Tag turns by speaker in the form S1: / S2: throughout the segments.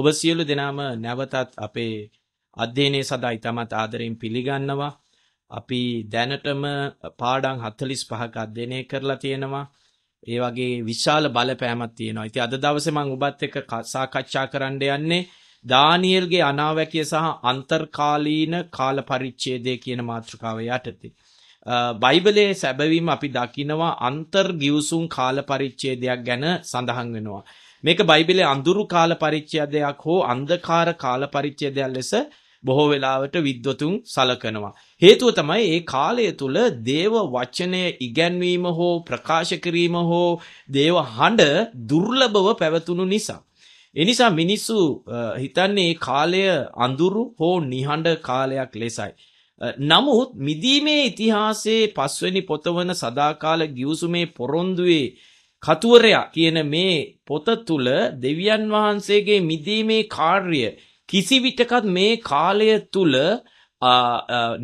S1: ඔබ සියලු දෙනාම නැවතත් අපේ අධ්‍යයනය සඳහා ඉතාමත් ආදරයෙන් පිළිගන්නවා. අපි දැනටම පාඩම් 45ක අධ්‍යයනය කරලා තියෙනවා. ඒ වගේ විශාල බලපෑමක් තියෙනවා. ඉතින් අද දවසේ මම ඔබත් එක්ක සාකච්ඡා කරන්න යන්නේ දානියෙල්ගේ අනාවැකිය සහ අන්තර්කාලීන කාල පරිච්ඡේදය කියන මාතෘකාව යටතේ. බයිබලයේ සැබවීම අපි දකිනවා අන්තර්ගිවසුම් කාල පරිච්ඡේදයක් ගැන සඳහන් වෙනවා. මේක බයිබලයේ අඳුරු කාල පරිච්ඡේදයක් හෝ අන්ධකාර කාල පරිච්ඡේදයක් ලෙස බොහෝ වෙලාවට විද්වතුන් සලකනවා. හේතුව තමයි ඒ කාලය තුල දේව වචනය ඉගැන්වීම හෝ ප්‍රකාශ කිරීම හෝ දේව හඬ දුර්ලභව පැවතුණු නිසා. ඒ නිසා මිනිස්සු හිතන්නේ මේ කාලය අඳුරු හෝ නිහඬ කාලයක් ලෙසයි. නමුත් මිදීමේ ඉතිහාසයේ පස්වෙනි පොතවන සදාකාල ගිවිසුමේ පොරොන්දුවේ කතුවරයා කියන මේ පොත තුල දෙවියන් වහන්සේගේ මිදීමේ කාර්ය කිසිවිටකත් මේ කාලය තුල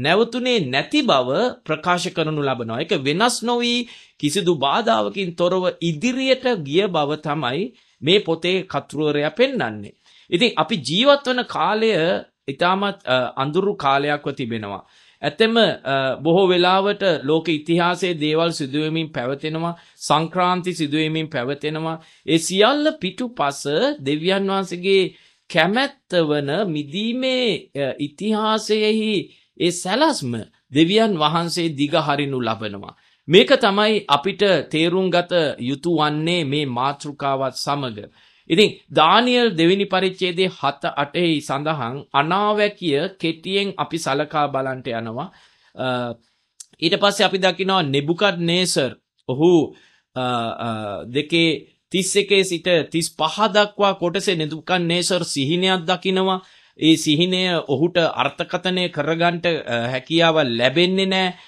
S1: නැවතුනේ නැති බව ප්‍රකාශ කරනු ලබනවා. ඒක වෙනස් නොවි කිසිදු බාධාවකින් තොරව ඉදිරියට ගිය බව තමයි මේ පොතේ කතුවරයා පෙන්වන්නේ. ඉතින් අපි ජීවත් වන කාලය ඊටමත් අඳුරු කාලයක්ව තිබෙනවා. ඇත්තෙම බොහෝ වෙලාවට ලෝක ඉතිහාසයේ දේවල් සිදුවෙමින් පැවතෙනවා සංක්‍රාන්ති සිදුවෙමින් පැවතෙනවා ඒ සියල්ල පිටුපස දෙවියන් වහන්සේගේ කැමැත්ත වන මිදීමේ ඉතිහාසයෙහි ඒ සැලැස්ම දෙවියන් වහන්සේ දිගහරිනු ලබනවා මේක තමයි අපිට තේරුම් ගත යුතු වන්නේ මේ මාතෘකාවත් සමග ඉතින් දානියෙල් දෙවෙනි පරිච්ඡේදයේ 7 8 සඳහන් අනාවැකිය කෙටියෙන් අපි සලකා බලන්ට යනවා. ඊට පස්සේ අපි දකිනවා නෙබුකඩ්නේසර් ඔහු දෙකේ 31 සිට 35 දක්වා කොටසේ නෙබුකඩ්නේසර් සිහිනයක් දකිනවා. ඒ සිහිනය ඔහුට අර්ථකථනය කරගන්නට හැකියාව ලැබෙන්නේ නැහැ.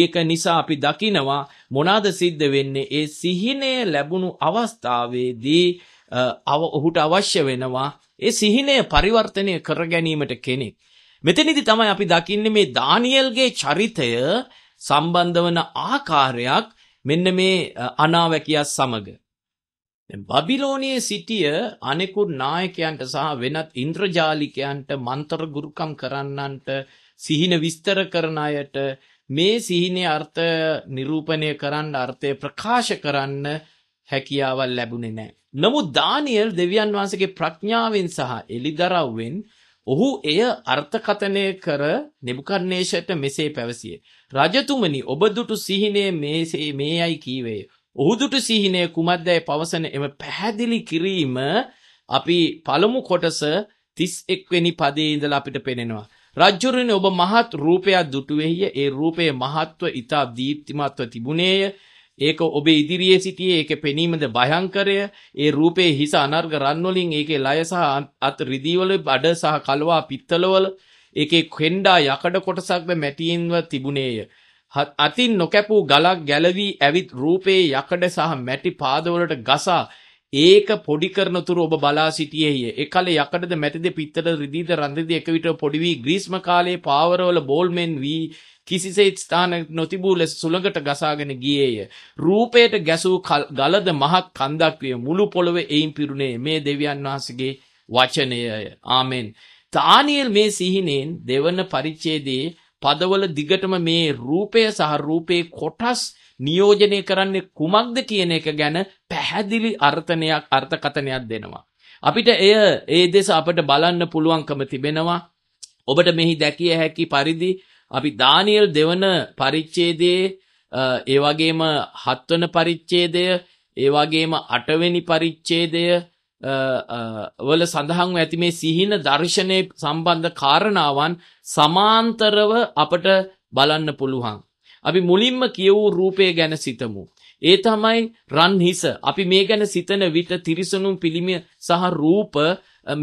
S1: ඒක නිසා අපි දකිනවා මොනවාද සිද්ධ වෙන්නේ ඒ සිහිනය ලැබුණු අවස්ථාවේදී ඔහුට අවශ්‍ය වෙනවා ඒ සිහිනය පරිවර්තනය කර ගැනීමට කෙනෙක්. මෙතනදි තමයි අපි දකින්නේ මේ දානියෙල්ගේ චරිතය සම්බන්ධ වන ආකාරයක් මෙන්න මේ අනාවැකියත් සමග. බබිලෝනියේ සිටිය අනෙකුත් නායකයන්ට සහ වෙනත් ඉන්ද්‍රජාලිකයන්ට මන්තර ගුරුකම් කරන්නන්ට සිහින විස්තර කරන අයට මේ සිහිනේ අර්ථ නිරූපණය කරන්න අර්ථය ප්‍රකාශ කරන්න හැකියාවක් ලැබුණේ නැහැ. නමුත් දානියෙල් දෙවියන් වහන්සේගේ ප්‍රඥාවෙන් සහ එලිදරව්වෙන් ඔහු එය අර්ථකථනය කර නෙබුකඩ්නේෂර්ට මෙසේ පැවසිය. රජතුමනි ඔබ දුටු සිහිනේ මේසේ මේයි කීවේය. ඔහු දුටු සිහිනේ කුමක්දයි පවසන එම පැහැදිලි කිරීම අපි පළමු කොටස 31 වෙනි පදයේ ඉඳලා අපිට පේනවා. රජුරුනි ඔබ මහත් රූපයක් දුටුවේය. ඒ රූපයේ මහත්ව ඊට දීප්තිමත්ව තිබුණේය. ඒක ඔබේ ඉදිරියේ සිටියේ ඒකේ පෙනීමද භයංකරය ඒ රූපේ හිස අනර්ග රන් වලින් ඒකේ ලය සහ අත් රිදීවල බඩ සහ කලවා පිත්තලවල ඒකේ කෙන්ඩා යකඩ කොටසක්ද මැටියෙන්ව තිබුණේය අතින් නොකැපූ ගලක් ගැලවි ඇවිත් රූපේ යකඩ සහ මැටි පාදවලට ගසා ඒක පොඩි කරනතුරු ඔබ බලා සිටියේය. එකල යකඩද මැටද පිත්තට රිදීද රන්දිද එක විට පොඩි වී ග්‍රීස්ම කාලයේ පාවරවල බෝල්මෙන් වී කිසිසේත් ස්ථාන නොතිබූ ලෙස සුළඟට ගසාගෙන ගියේය. රූපයට ගැසූ ගලද මහත් කන්දක් විය මුළු පොළොවේ එයින් පිරුණේ මේ දෙවියන් වහන්සේගේ වචනයය. ආමෙන්. තානියෙල් මේ සිහිනෙන් දෙවන පරිච්ඡේදයේ පදවල දිගටම මේ රූපය සහ රූපේ කොටස් නියෝජනය කරන්නේ කුමක්ද කියන එක ගැන පැහැදිලි අර්ථනයක් අර්ථකථනයක් දෙනවා. අපිට එය ඒ දෙස අපට බලන්න පුළුවන්කම තිබෙනවා. ඔබට මෙහි දැකිය හැකි පරිදි අපි දානියෙල් දෙවන පරිච්ඡේදයේ ඒ වගේම හත්වන පරිච්ඡේදය ඒ වගේම අටවෙනි පරිච්ඡේදය වල සඳහන් ඇති මේ සිහින දර්ශනයේ සම්බන්ධ කාරණාවන් සමාන්තරව අපට බලන්න පුළුවන්. අපි මුලින්ම කියවූ රූපය ගැන සිතමු. ඒ තමයි රන් හිස. අපි මේ ගැන සිතන විට තිරිසනුම් පිළිමය සහ රූප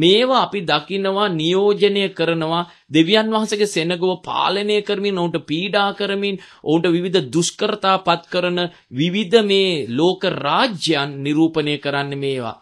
S1: මේවා අපි දකිනවා නියෝජනය කරනවා දෙවියන් වහන්සේගේ සෙනගව පාලනය කරමින් ඔවුන්ට පීඩා කරමින් ඔවුන්ට විවිධ දුෂ්කරතා පත් කරන විවිධ මේ ලෝක රාජ්‍යයන් නිරූපණය කරන්න මේවා.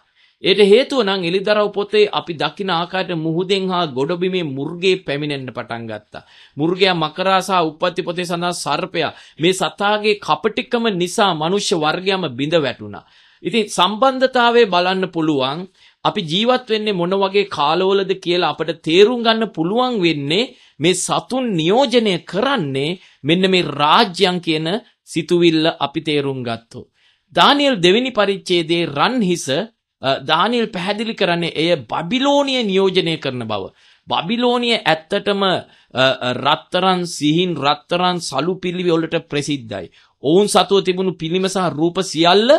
S1: ඒට හේතුව නම් එලිදරව් පොතේ අපි දකින ආකාරයට මුහුදෙන් හා ගොඩබිමේ මුර්ගේ පැමිණෙන්න පටන් ගත්තා. මුර්ගයා මකරා සහ උප්පත්ති පොතේ සඳහන් සර්පයා මේ සතාගේ කපටිකම නිසා මනුෂ්‍ය වර්ගයම බිඳ වැටුණා. ඉතින් සම්බන්ධතාවය බලන්න පුළුවන් අපි ජීවත් වෙන්නේ මොන වගේ කාලවලද කියලා අපිට තේරුම් ගන්න පුළුවන් වෙන්නේ මේ සතුන් නියෝජනය කරන්නේ මෙන්න මේ රාජ්‍යයන් කියන සිතුවිල්ල අපි තේරුම් ගත්තොත්. දානියෙල් දෙවෙනි පරිච්ඡේදයේ රන්හිස දානියෙල් පැහැදිලි කරන්නේ එය බබිලෝනිය නියෝජනය කරන බව. බබිලෝනිය ඇත්තටම රත්තරන් සිහින් රත්තරන් සලු පිළිවි වලට ප්‍රසිද්ධයි. ඔවුන් සතුව තිබුණු පිළිම සහ රූප සියල්ල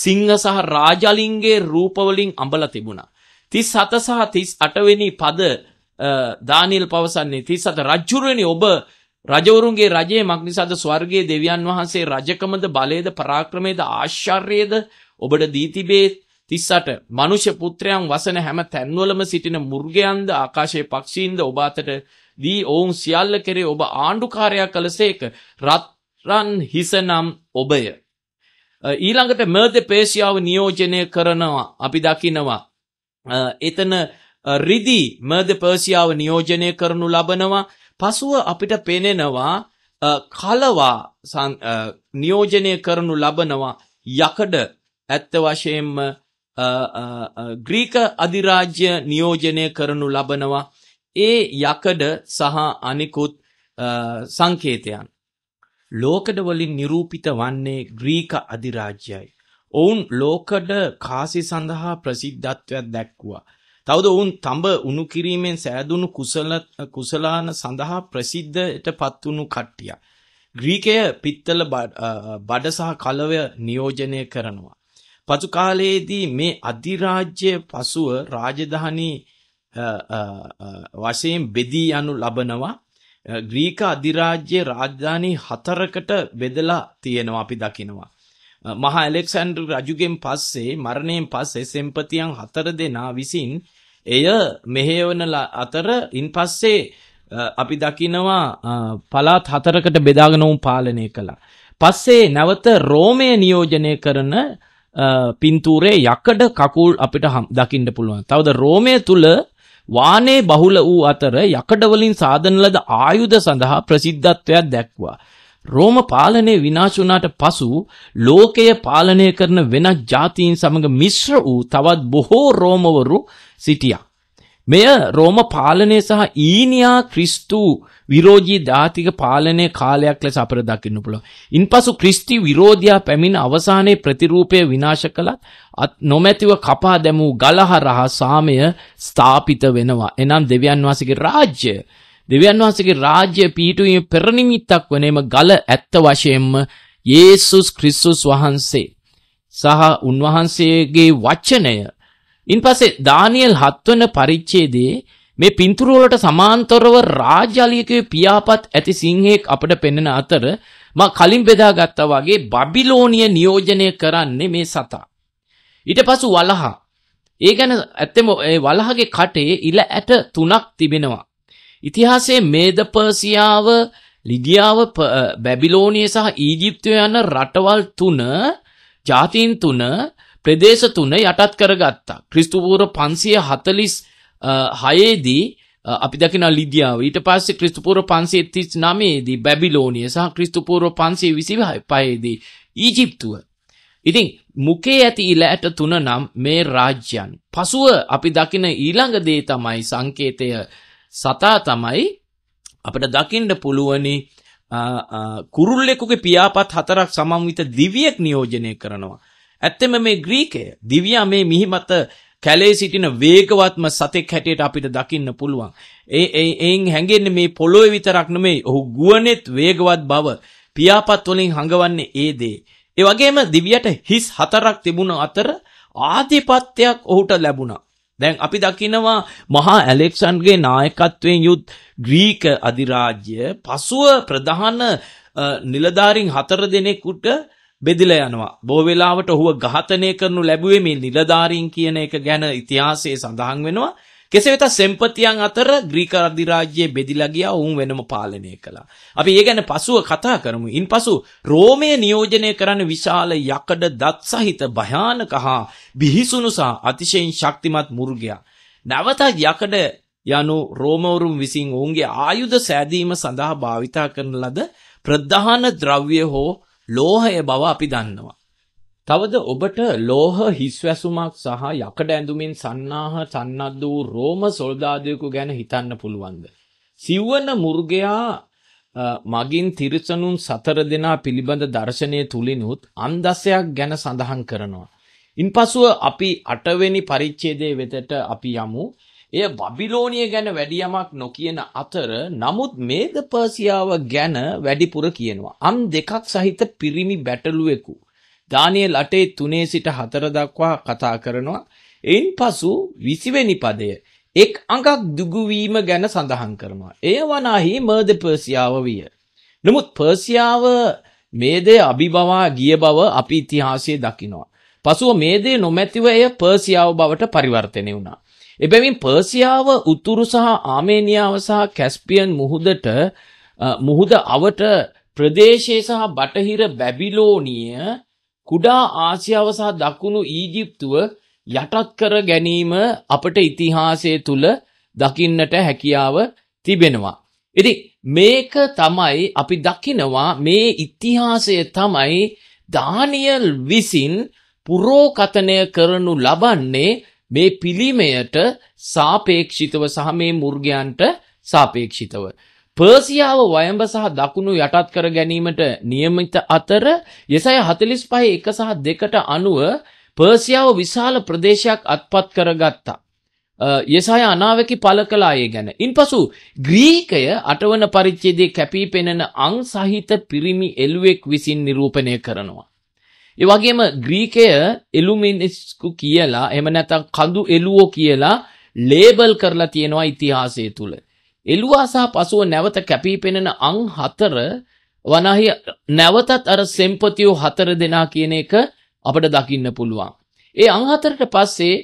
S1: සිංහ සහ රාජලින්ගේ රූපවලින් අඹලා තිබුණා. 37 සහ 38 වෙනි පද දානියෙල් පවසන්නේ 37 රජුරුවනි ඔබ රජවරුන්ගේ රජයේ මක්නිසාද ස්වර්ගයේ දෙවියන් වහන්සේ රජකමද බලයේද පරාක්‍රමයේද ආශ්චර්යයේද ඔබට දී තිබේ 38 මනුෂ්‍ය පුත්‍රයන් වසන හැම තැන්වලම සිටින මුර්ගයන්ද ආකාශයේ පක්ෂීන්ද ඔබ අතට දී ඔවුන් සියල්ල කෙරේ ඔබ ආණ්ඩුකාරයා කළසේක රත්රන් හිස නම් ඔබය ඊළඟට මර්ද පේසියාව නියෝජනය කරනවා අපි දකිනවා. එතන රිදි මර්ද පර්සියාව නියෝජනය කරනු ලබනවා පසුව අපිට පෙනෙනවා කලවා නියෝජනය කරනු ලබනවා යකඩ ඇත්ත වශයෙන්ම ග්‍රීක අධිරාජ්‍ය නියෝජනය කරනු ලබනවා ඒ යකඩ සහ අනිකුත් සංකේතයන් ලෝකඩ වලින් නිරූපිත වන්නේ ග්‍රීක අධිරාජ්‍යයි. ඔවුන් ලෝකඩ කාසි සඳහා ප්‍රසිද්ධත්වයක් දැක්වුවා. තවද ඔවුන් තඹ උණු කිරීමෙන් සෑදුණු කුසල කුසලාන සඳහා ප්‍රසිද්ධයට පත්වුණු කට්ටිය. ග්‍රීකය පිත්තල බඩ සහ කලවය නියෝජනය කරනවා. පසු කාලයේදී මේ අධිරාජ්‍ය පසුව රාජධානී වශයෙන් බෙදී යනු ලබනවා ග්‍රීක අධිරාජ්‍යයේ රාජධානි හතරකට බෙදලා තියෙනවා අපි දකිනවා. මහා ඇලෙක්සැන්ඩර් රජුගෙන් පස්සේ මරණයෙන් පස්සේ සෙම්පතියන් හතර දෙනා විසින් එය මෙහෙවන අතර ඉන්පස්සේ අපි දකිනවා පළාත් හතරකට බෙදාගෙන උන් පාලනය කළා. පස්සේ නැවත රෝමය නියෝජනය කරන පින්තූරේ යකඩ කකුල් අපිට දකින්න පුළුවන්. තවද රෝමය තුල වානේ බහුල වූ අතර යකඩ වලින් සාදන ලද ආයුධ සඳහා ප්‍රසිද්ධත්වයක් දැක්වා. රෝම පාලනය විනාශ වුණාට පසු ලෝකය පාලනය කරන වෙනත් ජාතීන් සමග මිශ්‍ර වූ තවත් බොහෝ රෝමවරු සිටියා. මෙය රෝම පාලනය සහ ඊනියා ක්‍රිස්තු විරෝජී ධාතික පාලනය කාලයක් ලෙස අපර දකින්න පුළුවන්. ඉන්පසු ක්‍රිස්ති විරෝධයා පැමිණ අවසානයේ ප්‍රතිරූපය විනාශ කළත් නොමැතිව කපා දැමූ ගලහරහා සාමය ස්ථාපිත වෙනවා. එනම් දෙවියන් වහන්සේගේ රාජ්‍ය දෙවියන් වහන්සේගේ රාජ්‍ය පීටුවීම පෙරනිමිත්තක් වනේම ගල ඇත්ත වශයෙන්ම යේසුස් ක්‍රිස්තුස් වහන්සේ සහ උන්වහන්සේගේ වචනය ඉන්පස්සේ දානියෙල් 7 වෙනි පරිච්ඡේදයේ මේ පින්තූර වලට සමාන්තරව රාජාලියකේ පියාපත් ඇති සිංහෙක් අපිට පෙන්වන අතර මා කලින් බෙදාගත්තා වගේ බබිලෝනිය නියෝජනය කරන්නේ මේ සතා. ඊට පසු වලහා. ඒ ගැන ඇත්තම ඒ වලහාගේ කටේ ඉල ඇට තුනක් තිබෙනවා. ඉතිහාසයේ මේද පර්සියාව, ලිඩියාව, බැබිලෝනිය සහ ඊජිප්තුව යන රටවල් තුන, ජාතීන් තුන ප්‍රදේශ තුන යටත් කරගත්තා. ක්‍රිස්තු පූර්ව 546 දී අපි දකින ලිදියාව ඊට පස්සේ ක්‍රිස්තු පූර්ව 539 දී බැබිලෝනිය සහ ක්‍රිස්තු පූර්ව 525 දී ඊජිප්තුව. ඉතින් මුකේ ඇති ඉලෑට තුන නම් මේ රාජ්‍යයන්. පසුව අපි දකින ඊළඟ දේ තමයි සංකේතය සතා තමයි අපිට දකින්න පුළුවනි කුරුල්ලෙකුගේ පියාපත් හතරක් සමන්විත දිවියෙක් නියෝජනය කරනවා. ඇත්තෙම මේ ග්‍රීකය දිව්‍යා මේ මිහිමත කැලේ සිටින වේගවත්ම සතෙක් හැටියට අපිට දකින්න පුළුවන්. ඒ එයින් හැඟෙන්නේ මේ පොළොවේ විතරක් නෙමෙයි ඔහු ගුවනෙත් වේගවත් බව පියාපත් වලින් හඟවන්නේ ඒ දේ. ඒ වගේම දිව්‍යයට හිස් හතරක් තිබුණ අතර ආධිපත්‍යයක් ඔහුට ලැබුණා. දැන් අපි දකිනවා මහා ඇලෙක්සන්ගේ නායකත්වයෙන් යුත් ග්‍රීක අධිරාජ්‍ය පසුව ප්‍රධාන නිලධාරීන් හතර දෙනෙකුට බෙදිලා යනවා. බොහෝ වෙලාවට ඔහුව ඝාතනය කරනු ලැබුවේ මේ නිලධාරීන් කියන එක ගැන ඉතිහාසයේ සඳහන් වෙනවා. කෙසේ වෙතත් සෙම්පතියන් අතර ග්‍රීක අධිරාජ්‍යය බෙදිලා ගියා වුන් වෙනම පාලනය කළා. අපි ඒ ගැන පසුව කතා කරමු. ඉන්පසු රෝමය නියෝජනය කරන විශාල යකඩ දත් සහිත භයානක හා බිහිසුණු සහ අතිශයින් ශක්තිමත් මුර්ගයා. නැවතත් යකඩ යනු රෝමවරුන් විසින් ඔවුන්ගේ ආයුධ සෑදීම සඳහා භාවිතා කරන ලද ප්‍රධාන ද්‍රව්‍ය හෝ ලෝහය බව අපි දන්නවා. තවද ඔබට ලෝහ හිස්වැසුමක් සහ යකඩ ඇඳුමින් සන්නාහ සන්නද්ද වූ රෝම සොල්දාදයකු ගැන හිතන්න පුළුවන්ද. සිව්වන මුර්ගයා මගින් තිරිසනුන් සතර දෙනා පිළිබඳ දර්ශනය තුළිනුත් අන්දස්සයක් ගැන සඳහන් කරනවා. ඉන් පසුව අපි අටවෙනි පරිච්චේදය වෙතට අපි යමු එය බබිලෝනිය ගැන වැඩියමක් නොකියන අතර නමුත් මේද පර්සියාව ගැන වැඩිපුර කියනවා. අම් දෙකක් සහිත පිරිමි බැටළුවෙකු. දානියෙල් අටේ තුනේ සිට හතර දක්වා කතා කරනවා. එයින් පසු විසිවෙනි පදය. එක් අඟක් දුගුවීම ගැන සඳහන් කරනවා. එය වනාහි මර්ද පර්සියාව විය. නමුත් පර්සියාව මේදේ අභිබවා ගිය බව අපි ඉතිහාසයේ දකිනවා. පසුව මේදේ නොමැතිව එය පර්සියාව බවට පරිවර්තනය වුණා. එබැවින් පර්සියාව උතුරු සහ ආමේනියාව සහ කැස්පියන් මුහුදට මුහුද අවට ප්‍රදේශයේ සහ බටහිර බැබිලෝනිය කුඩා ආසියාව සහ දකුණු ඊජිප්තුව යටත් කර ගැනීම අපට ඉතිහාසය තුළ දකින්නට හැකියාව තිබෙනවා. ඉතින් මේක තමයි අපි දකිනවා මේ ඉතිහාසය තමයි දානියල් විසින් පුරෝකථනය කරනු ලබන්නේ මේ පිළිමයට සාපේක්ෂිතව සහ මේ මුර්ගයන්ට සාපේක්ෂිතව පර්සියාව වයඹ සහ දකුණු යටත් කර ගැනීමට නියමිත අතර යසය 45 1 සහ 2ට අනුව පර්සියාව විශාල ප්‍රදේශයක් අත්පත් කරගත්තා. යසය අනාවකි පළ කළා ඒ ගැන. ඉන්පසු ග්‍රීකය 8 වන පරිච්ඡේදයේ කැපී පෙනෙන අං සහිත පිරිමි එළුවෙක් විසින් නිරූපණය කරනවා. ඒ වගේම ග්‍රීකය එලුමිනිස්කු කියලා එහෙම නැත්නම් කඳු එළුවෝ කියලා ලේබල් කරලා තියෙනවා ඉතිහාසය තුල. එළුවා සහ පසුව නැවත කැපී පෙනෙන අං හතර වනාහි නැවතත් අර සෙම්පතියෝ හතර දෙනා කියන එක අපිට දකින්න පුළුවන්. ඒ අං හතරට පස්සේ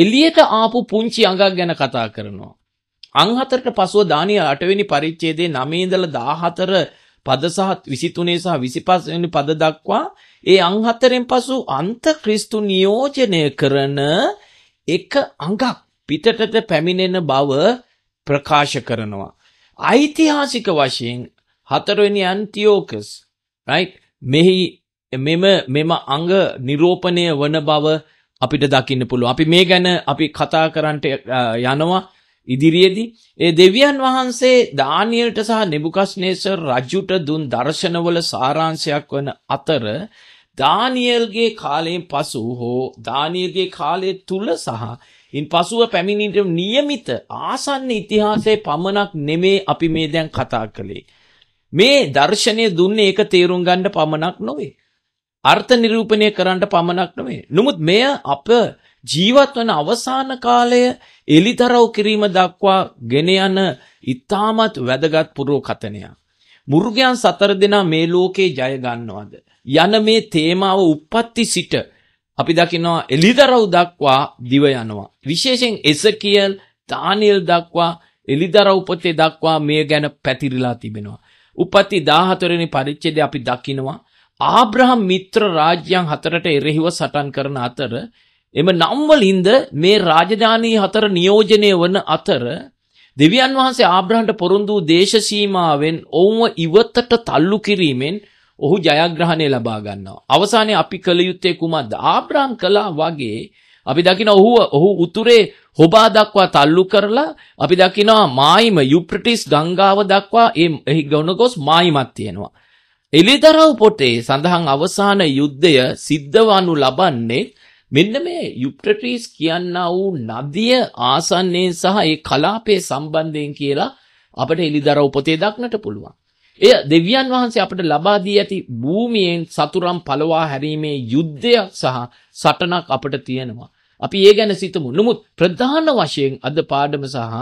S1: එළියට ආපු පුංචි අඟක් ගැන කතා කරනවා. අං හතරට පසුව දානිය 8 වෙනි පරිච්ඡේදයේ 9 ඉඳලා 14 පද සහ 23 සහ 25 වෙනි පද දක්වා ඒ අං හතරෙන් පසු අන්ත ක්‍රිස්තු නියෝජනය කරන එක අඟක් පිටතට පැමිණෙන බව ප්‍රකාශ කරනවා. ඓතිහාසික වශයෙන් හතරවෙනි ඇන්තිෝකස් right මෙහි මෙම මෙම අංග නිරූපණය වන බව අපිට දකින්න පුළුවන්. අපි මේ ගැන අපි කතා කරන්නට යනවා. ඉදිරියේදී ඒ දෙවියන් වහන්සේ දානියල්ට සහ නෙබුකස්නේසර් රජුට දුන් දර්ශනවල සාරාංශයක් වන අතර දානියල්ගේ කාලයෙන් පසු හෝ දානියල්ගේ කාලය තුල සහ ඉන් පසුව පැමිණිට નિયમિત ආසන්න ඉතිහාසයේ පමණක් නෙමේ අපි මේ දැන් කතා කළේ. මේ දර්ශනය දුන්නේ ඒක තේරුම් ගන්න පමණක් නොවේ. අර්ථ නිරූපණය කරන්න පමණක් නොවේ. නමුත් මෙය අප ජීවත් වන අවසාන කාලය එලිතරව් කිරීම දක්වා ගෙන යන ඉතාමත් වැදගත් පුරෝකථනයක්. මුර්ගයන් සතර දෙනා මේ ලෝකේ ජය ගන්නවද? යන මේ තේමාව උප්පත්ති සිට අපි දකිනවා එලිදරව් දක්වා දිව යනවා. විශේෂයෙන් එසකියල්, දානියෙල් දක්වා එලිදරව් උපතේ දක්වා මේ ගැන පැතිරිලා තිබෙනවා. උපත්ති 14 වෙනි පරිච්ඡේදය අපි දකිනවා ආබ්‍රහම් මිත්‍ර රාජ්‍යයන් හතරට එරෙහිව සටන් කරන අතර එම නම්වලින්ද මේ රාජධානී හතර නියෝජනය වන අතර දෙවියන් වහන්සේ ආබ්‍රහන්ට පොරොන්දු දේශ සීමාවෙන් ඔවුන්ව ඉවතට තල්ලු කිරීමෙන් ඔහු ජයග්‍රහණය ලබා ගන්නවා. අවසානයේ අපි කළ යුත්තේ කුමක්ද? ආබ්‍රහම් කළා වගේ අපි දකින ඔහු ඔහු උතුරේ හොබා දක්වා තල්ලු කරලා අපි දකිනවා මායිම යුප්‍රටිස් ගංගාව දක්වා එහි ගොනගොස් මායිමක් තියෙනවා. එලිදරව් පොටේ සඳහන් අවසාන යුද්ධය සිද්ධ වනු ලබන්නේ මෙන්න මේ යුප්‍රට්‍රීස් කියන්නා වූ නදිය ආසන්නයෙන් සහ ඒ කලාපයේ සම්බන්ධයෙන් කියලා අපට එලිදර උපතේ දක්නට පුළුවන්. එය දෙවියන් වහන්සේ අපට ලබා දී ඇති භූමියෙන් සතුරම් පළවා හැරීමේ යුද්ධයක් සහ සටනක් අපට තියෙනවා. අපි ඒ ගැන සිතමු. නමුත් ප්‍රධාන වශයෙන් අද පාඩම සහ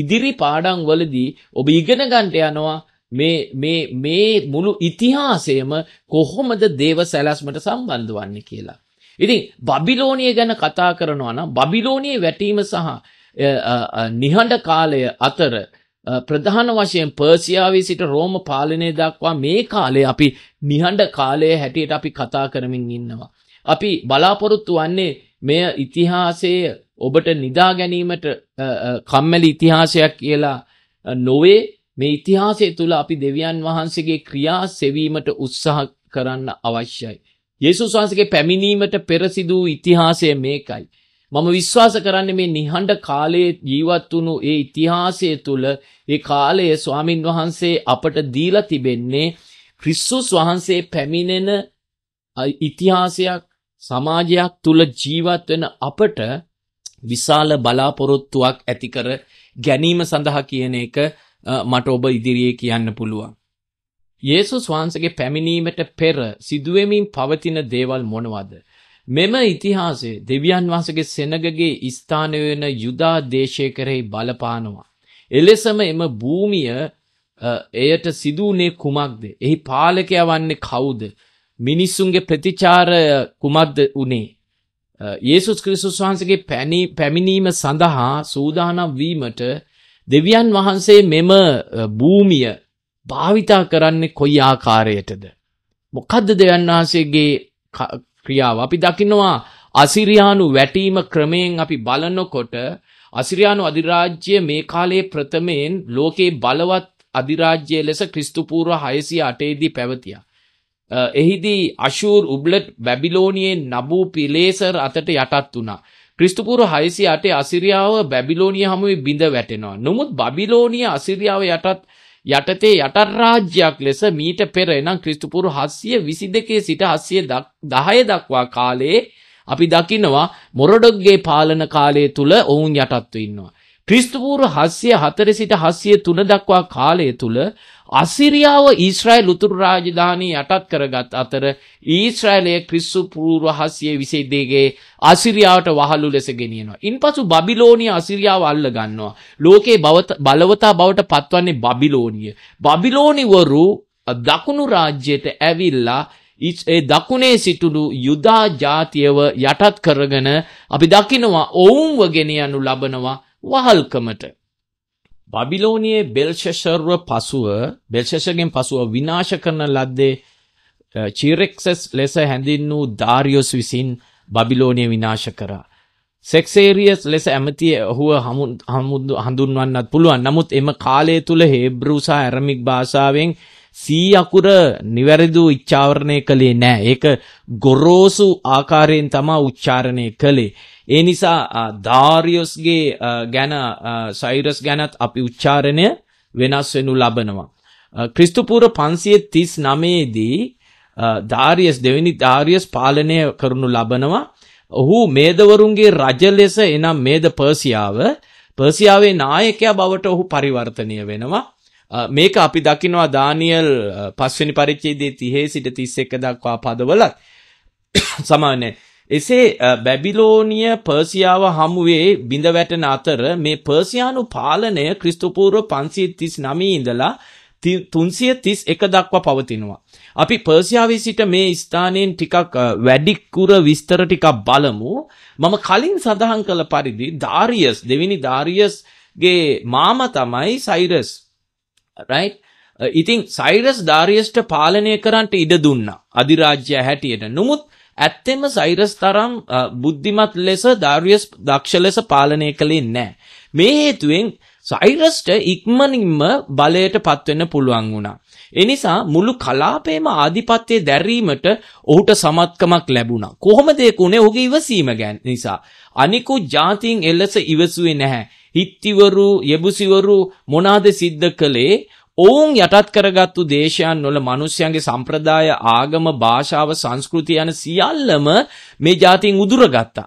S1: ඉදිරි පාඩම් වලදී ඔබ ඉගෙන ගන්නට යනවා මේ මේ මේ මුළු ඉතිහාසයම කොහොමද දේව සැලැස්මට සම්බන්ධ වන්නේ කියලා. ඉතින් බබිලෝනිය ගැන කතා කරනවා නම් බබිලෝනියේ වැටීම සහ නිහඬ කාලය අතර ප්‍රධාන වශයෙන් පර්සියාවේ සිට රෝම පාලනය දක්වා මේ කාලේ අපි නිහඬ කාලයේ හැටියට අපි කතා කරමින් ඉන්නවා. අපි බලාපොරොත්තු වන්නේ මෙය ඉතිහාසයේ ඔබට නිදා ගැනීමට කම්මැලි ඉතිහාසයක් කියලා නොවේ මේ ඉතිහාසය තුළ අපි දෙවියන් වහන්සේගේ ක්‍රියා සෙවීමට උත්සාහ කරන්න අවශ්‍යයි. යේසුස් වහන්සේගේ පැමිණීමට පෙර සිදු වූ ඉතිහාසය මේකයි. මම විශ්වාස කරන්නේ මේ නිහඬ කාලයේ ජීවත් වුණු ඒ ඉතිහාසය තුළ ඒ කාලයේ ස්වාමින් වහන්සේ අපට දීලා තිබෙන්නේ ක්‍රිස්තුස් වහන්සේ පැමිණෙන ඉතිහාසයක් සමාජයක් තුළ ජීවත් වෙන අපට විශාල බලාපොරොත්තුවක් ඇති කර ගැනීම සඳහා කියන එක මට ඔබ ඉදිරියේ කියන්න පුළුවන්. යේසුස් වහන්සේගේ පැමිණීමට පෙර සිදුවෙමින් පවතින දේවල් මොනවද? මෙම ඉතිහාසයේ දෙවියන් වහන්සේගේ සෙනගගේ ස්ථානය වෙන යුදා දේශය කරෙහි බලපානවා. එලෙසම එම භූමිය එයට සිදුුනේ කුමක්ද? එහි පාලකයා වන්නේ කවුද? මිනිසුන්ගේ ප්‍රතිචාර කුමක්ද උනේ? යේසුස් ක්‍රිස්තුස් වහන්සේගේ පැමිණීම සඳහා සූදානම් වීමට දෙවියන් වහන්සේ මෙම භූමිය භාවිතා කරන්නේ කොයි ආකාරයටද. මොකද්ද දෙවන් වහන්සේගේ ක්‍රියාව. අපි දකිනවා අසිරියානු වැටීම ක්‍රමයෙන් අපි බලනකොට අසිරියානු අධිරාජ්‍යය මේ කාලේ ප්‍රථමයෙන් ලෝකේ බලවත් අධිරාජ්‍යය ලෙස ක්‍රිස්තුපූර්ව 608 දී පැවතියා. එහිදී අෂූර් උබ්ලට් බැබිලෝනියේ නබූ පිලේසර් අතට යටත් වුණා. ක්‍රිස්තුපූර්ව 608 අසිරියාව බැබිලෝනිය හමුවේ බිඳ වැටෙනවා. නමුත් බැබිලෝනිය අසිරියාව යටත් යටතේ යටරාජ්‍යයක් ලෙස මීට පෙර එනම් ක්‍රිස්තුපුරු 722 සිට 710 දක්වා කාලයේ අපි දකිනවා මොරඩොග්ගේ පාලන කාලය තුල ඔවුන් යටත්ව ඉන්නවා. ක්‍රිස්තුපූර්ව 704 සිට 703 දක්වා කාලය තුල අසිරියාව ඊශ්‍රායෙල් උතුරු රාජධානී යටත් කරගත් අතර ඊශ්‍රායෙලයේ ක්‍රිස්තු පූර්ව 722 ගේ අසිරියාවට වහලු ලෙස ගෙනියනවා. ඉන්පසු බබිලෝනිය අසිරියාව අල්ල ගන්නවා. ලෝකේ බලවතා බවට පත්වන්නේ බබිලෝනිය. බබිලෝනිවරු දකුණු රාජ්‍යයට ඇවිල්ලා ඒ දකුණේ සිටුණු යුදා ජාතියව යටත් කරගෙන අපි දකිනවා ඔවුන්ව ගෙනියනු ලබනවා වහල්කමට. බබිලෝනියේ බෙල්ෂෙෂර්ව පසුව බෙල්ෂෙෂගෙන් පසුව විනාශ කරන ලද්දේ චිරෙක්සස් ලෙස හැඳින්වූ ඩාරියස් විසින් බබිලෝනිය විනාශ කරා. සෙක්සේරියස් ලෙස ඇමති ඔහුව හඳුන්වන්නත් පුළුවන්. නමුත් එම කාලය තුල හේබ්‍රු සහ ඇරමික් භාෂාවෙන් සී අකුර නිවැරදිව උච්චාරණය කළේ නෑ. ඒක ගොරෝසු ආකාරයෙන් තමයි උච්චාරණය කළේ. ඒ නිසා ධාරියොස්ගේ ගැන සයිරස් ගැනත් අපි උච්චාරණය වෙනස් වෙනු ලබනවා. ක්‍රිස්තුපූර්ව 539 දී ධාරියස් දෙවෙනි ධාරියස් පාලනය කරනු ලබනවා. ඔහු මේදවරුන්ගේ රජ ලෙස එනම් මේද පර්සියාව පර්සියාවේ නායකයා බවට ඔහු පරිවර්තනය වෙනවා. මේක අපි දකිනවා දානියල් පස්වෙනි පරිච්ඡේදයේ 30 සිට 31 දක්වා පදවලත් සමානයි එසේ බැබිලෝනිය පර්සියාව හමුවේ බිඳ වැටෙන අතර මේ පර්සියානු පාලනය ක්‍රිස්තුපූර්ව 539 ඉඳලා 331 දක්වා පවතිනවා. අපි පර්සියාවේ සිට මේ ස්ථානයෙන් ටිකක් වැඩිකුර විස්තර ටිකක් බලමු. මම කලින් සඳහන් කළ පරිදි ඩාරියස් දෙවෙනි ඩාරියස්ගේ මාමා තමයි සයිරස්. right? ඉතින් සයිරස් ඩාරියස්ට පාලනය කරන්නට ඉඩ දුන්නා. අධිරාජ්‍ය හැටියට. නමුත් ඇත්තෙම සයිරස් තරම් බුද්ධිමත් ලෙස ඩාරියස් දක්ෂ ලෙස පාලනය කළේ නැහැ. මේ හේතුවෙන් සයිරස්ට ඉක්මනින්ම බලයට පත්වෙන්න පුළුවන් වුණා. එනිසා මුළු කලාපේම ආධිපත්‍යය දැරීමට ඔහුට සමත්කමක් ලැබුණා. කොහොමද ඒක උනේ? ඔහුගේ ඉවසීම ගැන නිසා. අනිකුත් ජාතීන් එලෙස ඉවසුවේ නැහැ. හිත්තිවරු, යබුසිවරු මොනාද සිද්ධ කළේ? ඔවුන් යටත් කරගත්තු දේශයන් වල මිනිස්යන්ගේ සම්ප්‍රදාය, ආගම, භාෂාව, සංස්කෘතිය යන සියල්ලම මේ જાතින් උදුරගත්තා.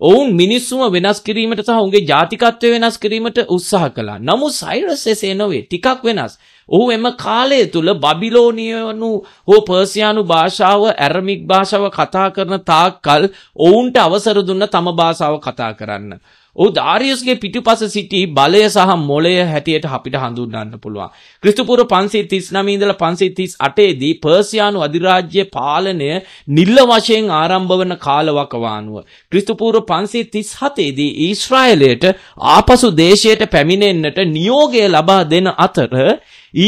S1: ඔවුන් මිනිස්සුම වෙනස් කිරීමට සහ ඔවුන්ගේ ජාතිකත්වය වෙනස් කිරීමට උත්සාහ කළා. නමුත් සයිරස් එසේ නොවේ. ටිකක් වෙනස්. ඔහු එම කාලය තුල බබිලෝනියනු හෝ පර්සියානු භාෂාව ඇරමික් භාෂාව කතා කරන තාක්කල් ඔවුන්ට අවසර දුන්න තම භාෂාව කතා කරන්න. ඔහු දාරියස්ගේ පිටුපස සිටි බලය සහ මොළය හැටියට අපිට හඳුන්වන්න පුළුවන්. ක්‍රිස්තුපූර්ව 539 ඉඳලා 538 දී පර්සියානු අධිරාජ්‍ය පාලනය නිල්ල වශයෙන් ආරම්භ වන කාලවකවානුව ක්‍රිස්තුපූර්ව 537 දී ඊශ්‍රායලයට ආපසු දේශයට පැමිණෙන්නට නියෝගය ලබා දෙන අතර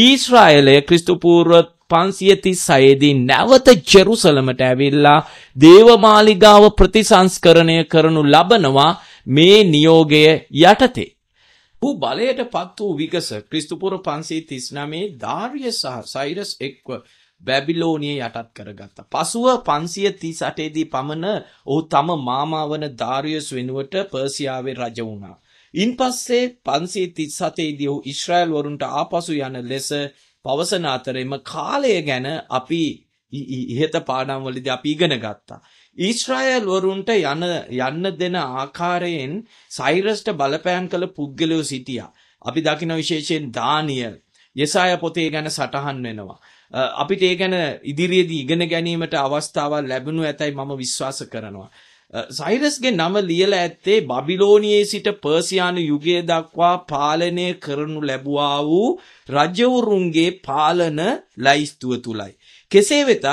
S1: ඊශ්‍රායලය ක්‍රිස්තුපූර්ව 536 දී නැවත ජෙරුසලමට ඇවිල්ලා දේවමාලිගාව ප්‍රතිසංස්කරණය කරනු ලබනවා මේ නියෝගය යටතේ ඔහු බලයට පත් වූ විගස ක්‍රිස්තුපුර 539 දාරියස් සහ සයිරස් එක්ව බැබිලෝනිය යටත් කරගත්තා. පසුව 538 දී පමණ ඔහු තම මාමා වන දාරියස් වෙනුවට පර්සියාවේ රජ වුණා. ඉන්පස්සේ 537 දී ඔහු ඊශ්‍රායෙල් වරුන්ට ආපසු යන ලෙස පවසන අතරෙම කාලය ගැන අපි ඉහත පාඩම් වලදී අපි ඉගෙන ගත්තා. ඊශ්‍රායෙල් වරුන්ට යන යන්න දෙන ආකාරයෙන් සයිරස්ට බලපෑම් කළ පුද්ගලයෝ සිටියා. අපි දකින විශේෂයෙන් දානියල් යසාය පොතේ ගැන සටහන් වෙනවා. අපිට ඒ ගැන ඉදිරියේදී ඉගෙන ගැනීමට අවස්ථාවක් ලැබුණු ඇතයි මම විශ්වාස කරනවා. සයිරස්ගේ නම ලියලා ඇත්තේ බබිලෝනියේ සිට පර්සියානු යුගය දක්වා පාලනය කරනු ලැබුවා වූ රජවරුන්ගේ පාලන ලයිස්තුව තුලයි. කෙසේ වෙතත්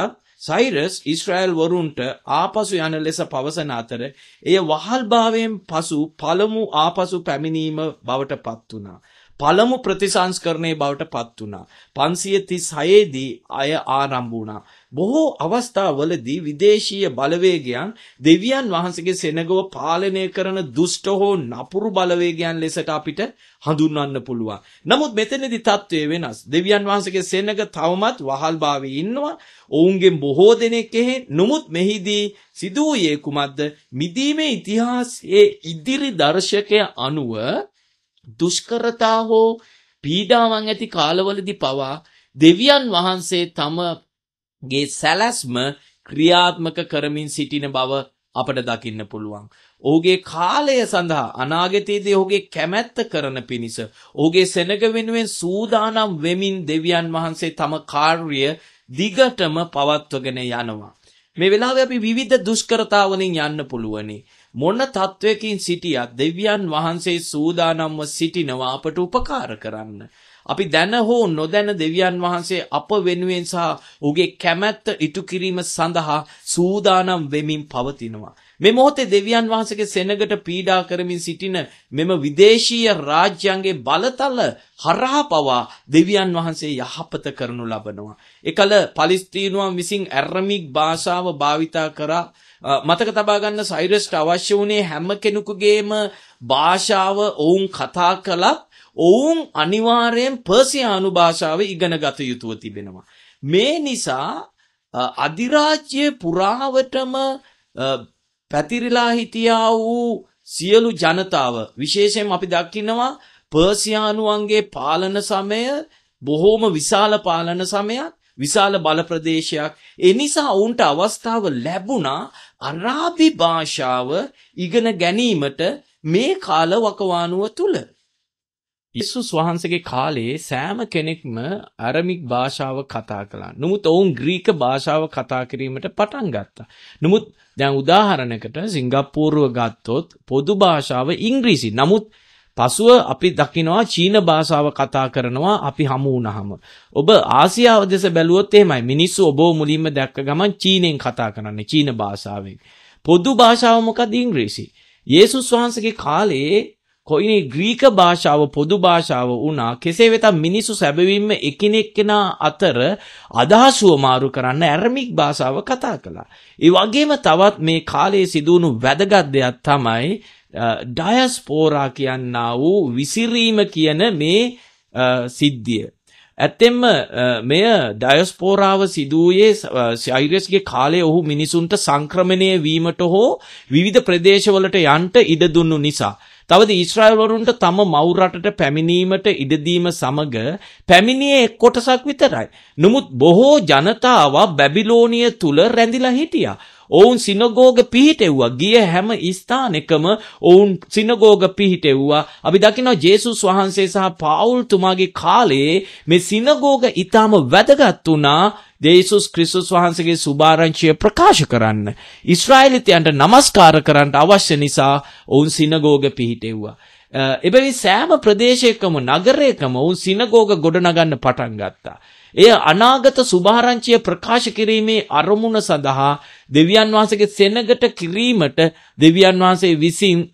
S1: සයිරස් ඊශ්‍රායල් වරුන්ට ආපසු යන ලෙස පවසන අතර එය වහල්භාවයෙන් පසු පළමු ආපසු පැමිණීම බවට පත් වුණා. පළමු ප්‍රතිසංස්කරණයේ බවට පත් වුණා. 536 දී අය ආරම්භ වුණා. බොහෝ අවස්ථාවලදී විදේශීය බලවේගයන් දෙවියන් වහන්සේගේ සෙනගව පාලනය කරන දුෂ්ට හෝ නපුරු බලවේගයන් ලෙසට අපිට හඳුන්වන්න පුළුවන්. නමුත් මෙතනදී තත්ත්වය වෙනස්. දෙවියන් වහන්සේගේ සෙනග තවමත් වහල්භාවයේ ඉන්නවා. ඔවුන්ගෙන් බොහෝ දෙනෙක් එහෙ නමුත් මෙහිදී සිදුවේ කුමක්ද? මිදීමේ ඉතිහාසයේ ඉදිරි දර්ශකය අනුව දුෂ්කරතා හෝ පීඩාවන් ඇති කාලවලදී පවා දෙවියන් වහන්සේ තමගේ සැලැස්ම ක්‍රියාත්මක කරමින් සිටින බව අපට දකින්න පුළුවන්. ඔහුගේ කාලය සඳහා අනාගතයේදී ඔහුගේ කැමැත්ත කරන පිණිස ඔහුගේ සෙනග වෙනුවෙන් සූදානම් වෙමින් දෙවියන් වහන්සේ තම කාර්ය දිගටම පවත්වගෙන යනවා. මේ වෙලාවේ අපි විවිධ දුෂ්කරතාවලින් යන්න පුළුවනි. මොන තත්වයකින් සිටියක් දෙවියන් වහන්සේ සූදානම්ව සිටිනවා අපට උපකාර කරන්න. අපි දැන හෝ නොදැන දෙවියන් වහන්සේ අප වෙනුවෙන් සහ ඔහුගේ කැමැත්ත ඉටු කිරීම සඳහා සූදානම් වෙමින් පවතිනවා. මේ මොහොතේ දෙවියන් වහන්සේගේ සෙනගට පීඩා කරමින් සිටින මෙම විදේශීය රාජ්‍යයන්ගේ බලතල හරහා පවා දෙවියන් වහන්සේ යහපත කරනු ලබනවා. එකල පලිස්තීනුවන් විසින් ඇරමික් භාෂාව භාවිතා කරා මතක තබා ගන්න සයිරස්ට අවශ්‍ය වුණේ හැම කෙනෙකුගේම භාෂාව ඔවුන් කතා කළත් ඔවුන් අනිවාර්යෙන් පර්සියානු භාෂාව ඉගෙන ගත යුතුව තිබෙනවා. මේ නිසා අධිරාජ්‍ය පුරාවටම පැතිරිලා හිටියා වූ සියලු ජනතාව විශේෂයෙන් අපි දක්කිනවා පර්සියානුවන්ගේ පාලන සමය බොහෝම විශාල පාලන සමයක් විශාල බල ප්‍රදේශයක්. ඒ නිසා ඔවුන්ට අවස්ථාව ලැබුණා අරාබි භාෂාව ඉගෙන ගැනීමට මේ කාල වකවානුව තුල. යේසුස් වහන්සේගේ කාලයේ සෑම කෙනෙක්ම අරමික් භාෂාව කතා කළා. නමුත් ඔවුන් ග්‍රීක භාෂාව කතා කිරීමට පටන් ගත්තා. නමුත් දැන් උදාහරණයකට සිංගප්පූරුව ගත්තොත් පොදු භාෂාව ඉංග්‍රීසි. නමුත් පසුව අපි දකිනවා චීන භාෂාව කතා කරනවා අපි හමු වුණාම. ඔබ ආසියාව දෙස බැලුවොත් එහෙමයි. මිනිස්සු ඔබව මුලින්ම දැක්ක ගමන් චීනෙන් කතා කරන්නේ චීන භාෂාවෙන්. පොදු භාෂාව මොකද ඉංග්‍රීසි. යේසුස් වහන්සේගේ කාලේ කොයිනි ග්‍රීක භාෂාව පොදු භාෂාව වුණා කෙසේ වෙතත් මිනිසු සැබවින්ම එකිනෙක කෙනා අතර අදහසුව මාරු කරන්න ඇරමික් භාෂාව කතා කළා. ඒ වගේම තවත් මේ කාලයේ සිදුවුණු වැදගත් දෙයක් තමයි ඩයස්පෝරා කියන්නා වූ විසිරීම කියන මේ සිද්ධිය. ඇත්තෙම මෙය ඩයස්පෝරාව සිදුවයේ සයිරස්ගේ කාලේ ඔහු මිනිසුන්ට සංක්‍රමණය වීමට හෝ විවිධ ප්‍රදේශවලට යන්ට ඉඩ දුන්නු නිසා. තවද ඊශ්‍රායල්වරුන්ට තම මවුරටට පැමිණීමට ඉඩදීම සමග පැමිණියේ එක් කොටසක් විතරයි. නමුත් බොහෝ ජනතාව බැබිලෝනිය තුල රැඳිලා හිටියා. ඔවුන් සිනගෝග පිහිටෙව්වා. ගිය හැම ස්ථානෙකම ඔවුන් සිනගෝග පිහිටෙව්වා. අපි දකිනවා ජේසුස් වහන්සේ සහ පාවුල් තුමාගේ කාලයේ මේ සිනගෝග ඊටම වැදගත් වුණා. ජේසුස් ක්‍රිස්තුස් වහන්සේගේ සුභාරංචිය ප්‍රකාශ කරන්න. ඊශ්‍රායෙලිතයන්ට নমස්කාර කරන්න අවශ්‍ය නිසා ඔවුන් සිනගෝග පිහිටෙව්වා. එබැවින් සෑම ප්‍රදේශයකම නගරයකම ඔවුන් සිනගෝග ගොඩනගන්න පටන් ගත්තා. එය අනාගත සුභාරංචිය ප්‍රකාශ කිරීමේ අරමුණ සඳහා දෙවියන් වහන්සේගේ සෙනගට කිරීමට දෙවියන් වහන්සේ විසින්